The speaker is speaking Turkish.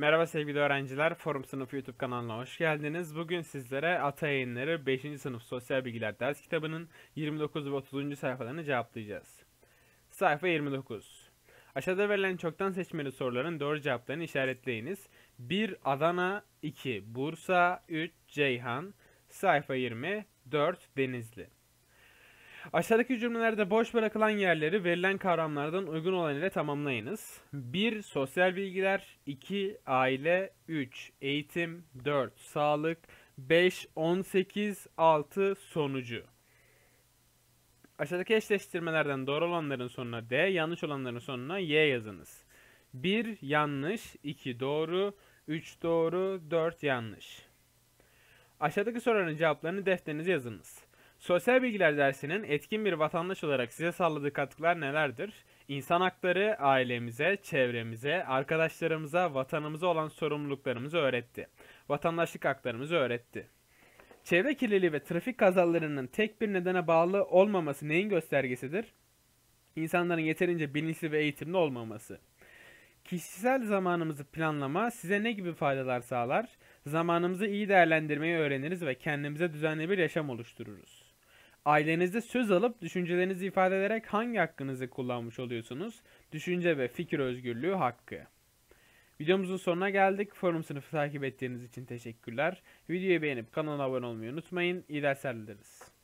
Merhaba sevgili öğrenciler, Forum Sınıfı YouTube kanalına hoş geldiniz. Bugün sizlere Ata Yayınları 5. Sınıf Sosyal Bilgiler Ders Kitabı'nın 29 ve 30. sayfalarını cevaplayacağız. Sayfa 29 Aşağıda verilen çoktan seçmeli soruların doğru cevaplarını işaretleyiniz. 1. Adana 2. Bursa 3. Ceyhan Sayfa 20 4. Denizli Aşağıdaki cümlelerde boş bırakılan yerleri verilen kavramlardan uygun olan ile tamamlayınız. 1. Sosyal bilgiler 2. Aile 3. Eğitim 4. Sağlık 5. 18 6. Sonucu Aşağıdaki eşleştirmelerden doğru olanların sonuna D, yanlış olanların sonuna Y yazınız. 1. Yanlış 2. Doğru 3. Doğru 4. Yanlış Aşağıdaki soruların cevaplarını defterinize yazınız. Sosyal bilgiler dersinin etkin bir vatandaş olarak size sağladığı katkılar nelerdir? İnsan hakları ailemize, çevremize, arkadaşlarımıza, vatanımıza olan sorumluluklarımızı öğretti. Vatandaşlık haklarımızı öğretti. Çevre kirliliği ve trafik kazalarının tek bir nedene bağlı olmaması neyin göstergesidir? İnsanların yeterince bilinçli ve eğitimli olmaması. Kişisel zamanımızı planlama size ne gibi faydalar sağlar? Zamanımızı iyi değerlendirmeyi öğreniriz ve kendimize düzenli bir yaşam oluştururuz. Ailenizde söz alıp düşüncelerinizi ifade ederek hangi hakkınızı kullanmış oluyorsunuz? Düşünce ve fikir özgürlüğü hakkı. Videomuzun sonuna geldik. Forum sınıfı takip ettiğiniz için teşekkürler. Videoyu beğenip kanala abone olmayı unutmayın. İyi dersler dileriz.